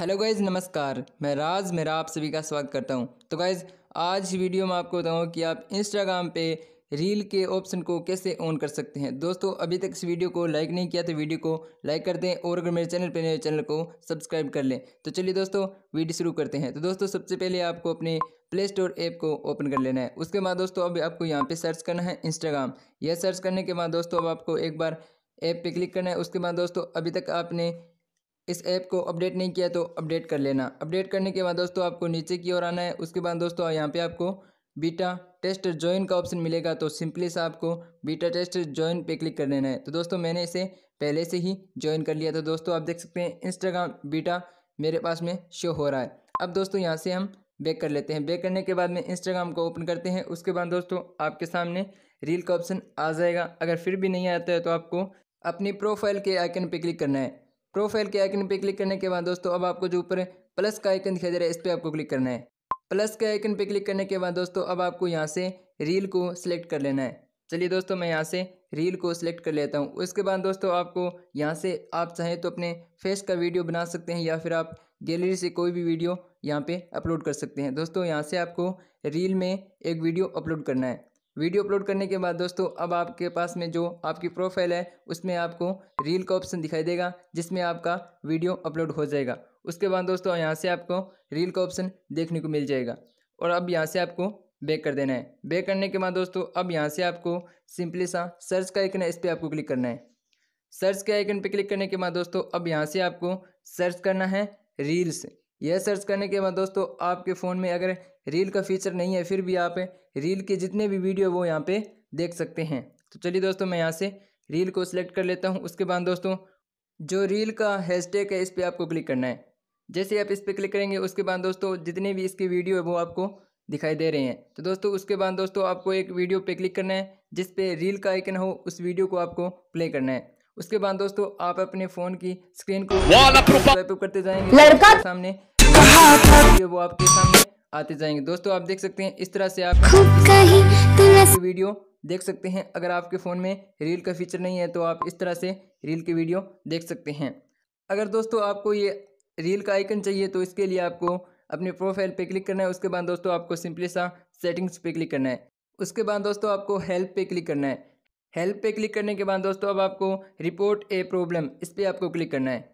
hello guys नमस्कार मैं राज मेरा आप सभी का स्वागत करता हूं तो गाइज़ आज वीडियो में आपको बताऊं कि आप इंस्टाग्राम पे रील के ऑप्शन को कैसे ऑन कर सकते हैं दोस्तों अभी तक इस वीडियो को लाइक नहीं किया तो वीडियो को लाइक कर दें और अगर मेरे चैनल पर नए चैनल को सब्सक्राइब कर लें तो चलिए दोस्तों वीडियो शुरू करते हैं तो दोस्तों सबसे पहले आपको अपने प्ले स्टोर ऐप को ओपन कर लेना है उसके बाद दोस्तों अभी आपको यहाँ पर सर्च करना है इंस्टाग्राम यह सर्च करने के बाद दोस्तों अब आपको एक बार ऐप पे क्लिक करना है उसके बाद दोस्तों अभी तक आपने इस ऐप को अपडेट नहीं किया तो अपडेट कर लेना अपडेट करने के बाद दोस्तों आपको नीचे की ओर आना है उसके बाद दोस्तों यहाँ पे आपको बीटा टेस्ट ज्वाइन का ऑप्शन मिलेगा तो सिंपली से आपको बीटा टेस्ट ज्वाइन पे क्लिक कर लेना है तो दोस्तों मैंने इसे पहले से ही ज्वाइन कर लिया तो दोस्तों आप देख सकते हैं इंस्टाग्राम बीटा मेरे पास में शो हो रहा है अब दोस्तों यहाँ से हम बैक कर लेते हैं बैक करने के बाद में इंस्टाग्राम को ओपन करते हैं उसके बाद दोस्तों आपके सामने रील का ऑप्शन आ जाएगा अगर फिर भी नहीं आता है तो आपको अपनी प्रोफाइल के आइकन पर क्लिक करना है प्रोफाइल के आइकन पे क्लिक करने के बाद दोस्तों अब आपको जो ऊपर प्लस का आइकन दिखाई दे रहा है इस पर आपको क्लिक करना है प्लस के आइकन पे क्लिक करने के बाद दोस्तों अब आपको यहाँ से रील को सिलेक्ट कर लेना है चलिए दोस्तों मैं यहाँ से रील को सिलेक्ट कर लेता हूँ उसके बाद दोस्तों आपको यहाँ से आप चाहें तो अपने फेस का वीडियो बना सकते हैं या फिर आप गैलरी से कोई भी वीडियो यहाँ पे अपलोड कर सकते हैं दोस्तों यहाँ से आपको रील में एक वीडियो अपलोड करना है वीडियो अपलोड करने के बाद दोस्तों अब आपके पास में जो आपकी प्रोफाइल है उसमें आपको रील का ऑप्शन दिखाई देगा जिसमें आपका वीडियो अपलोड हो जाएगा उसके बाद दोस्तों यहाँ से आपको रील का ऑप्शन देखने को मिल जाएगा और अब यहाँ से आपको बैक कर देना है बैक करने के बाद दोस्तों अब यहाँ से आपको सिंपली सा सर्च का आइकन है इस पर आपको क्लिक करना है सर्च के आइकन पर क्लिक करने के बाद दोस्तों अब यहाँ से आपको सर्च करना है रील्स यह सर्च करने के बाद दोस्तों आपके फ़ोन में अगर रील का फीचर नहीं है फिर भी आप रील के जितने भी वीडियो वो यहाँ पे देख सकते हैं तो चलिए दोस्तों मैं यहाँ से रील को सिलेक्ट कर लेता हूँ उसके बाद दोस्तों जो रील का हैशटैग है इस पर आपको क्लिक करना है जैसे आप इस पर क्लिक करेंगे उसके बाद दोस्तों जितने भी इसके वीडियो है वो आपको दिखाई दे रहे हैं तो दोस्तों उसके बाद दोस्तों आपको एक वीडियो पे क्लिक करना है जिस पे रील का आइकन हो उस वीडियो को आपको प्ले करना है उसके बाद दोस्तों आप अपने फ़ोन की स्क्रीन को करते जाएंगे सामने वो आपके सामने आते जाएंगे दोस्तों आप देख सकते हैं इस तरह से आप तो वीडियो देख सकते हैं अगर आपके फ़ोन में रील का फीचर नहीं है तो आप इस तरह से रील की वीडियो देख सकते हैं अगर दोस्तों आपको ये रील का आइकन चाहिए तो इसके लिए आपको अपने प्रोफाइल पे क्लिक करना है उसके बाद दोस्तों आपको सिंपली सा सेटिंग्स पे क्लिक करना है उसके बाद दोस्तों आपको हेल्प पे क्लिक करना है हेल्प पे क्लिक करने के बाद दोस्तों अब आपको रिपोर्ट ए प्रॉब्लम इस पर आपको क्लिक करना है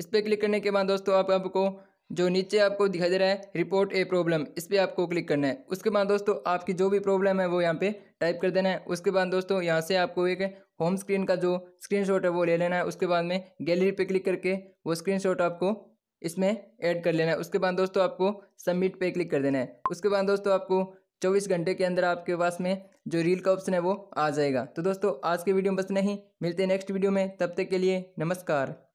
इस पर क्लिक करने के बाद दोस्तों आप आपको जो नीचे आपको दिखाई दे रहा है रिपोर्ट ए प्रॉब्लम इस पर आपको क्लिक करना है उसके बाद दोस्तों आपकी जो भी प्रॉब्लम है वो यहाँ पे टाइप कर देना है उसके बाद दोस्तों यहाँ से आपको एक होम स्क्रीन का जो स्क्रीनशॉट है वो ले लेना है उसके बाद में गैलरी पे क्लिक करके वो स्क्रीनशॉट आपको इसमें ऐड कर लेना है उसके बाद दोस्तों आपको सबमिट पे क्लिक कर देना है उसके बाद दोस्तों आपको चौबीस घंटे के अंदर आपके पास में जो रील का ऑप्शन है वो आ जाएगा तो दोस्तों आज के वीडियो में बस नहीं मिलते नेक्स्ट वीडियो में तब तक के लिए नमस्कार